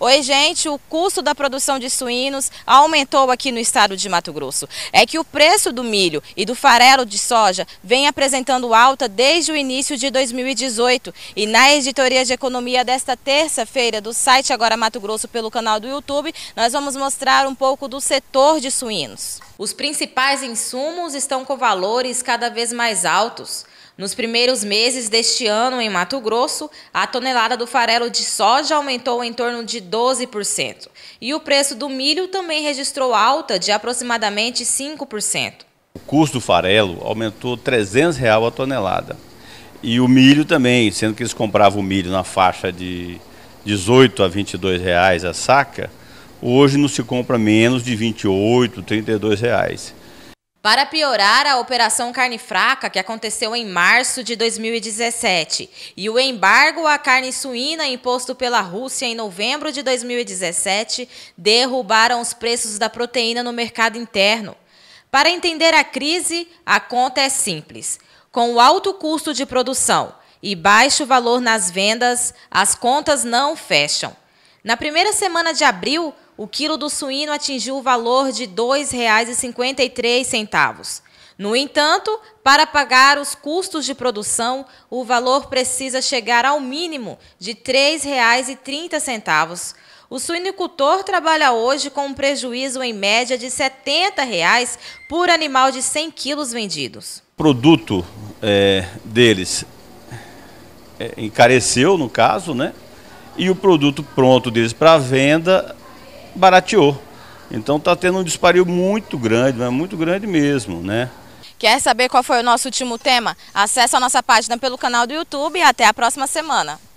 Oi, gente, o custo da produção de suínos aumentou aqui no estado de Mato Grosso. É que o preço do milho e do farelo de soja vem apresentando alta desde o início de 2018. E na editoria de economia desta terça-feira do site Agora Mato Grosso pelo canal do YouTube, nós vamos mostrar um pouco do setor de suínos. Os principais insumos estão com valores cada vez mais altos. Nos primeiros meses deste ano, em Mato Grosso, a tonelada do farelo de soja aumentou em torno de 12%. E o preço do milho também registrou alta de aproximadamente 5%. O custo do farelo aumentou R$ 300 reais a tonelada. E o milho também, sendo que eles compravam o milho na faixa de 18 a 22 reais a saca, hoje não se compra menos de 28, 32 reais. Para piorar a Operação Carne Fraca, que aconteceu em março de 2017, e o embargo à carne suína imposto pela Rússia em novembro de 2017, derrubaram os preços da proteína no mercado interno. Para entender a crise, a conta é simples. Com o alto custo de produção e baixo valor nas vendas, as contas não fecham. Na primeira semana de abril, o quilo do suíno atingiu o valor de R$ 2,53. No entanto, para pagar os custos de produção, o valor precisa chegar ao mínimo de R$ 3,30. O suinicultor trabalha hoje com um prejuízo em média de R$ 70 reais por animal de 100 quilos vendidos. O produto é, deles é, encareceu, no caso, né? E o produto pronto deles para venda barateou. Então está tendo um dispario muito grande, muito grande mesmo, né? Quer saber qual foi o nosso último tema? Acesse a nossa página pelo canal do YouTube e até a próxima semana.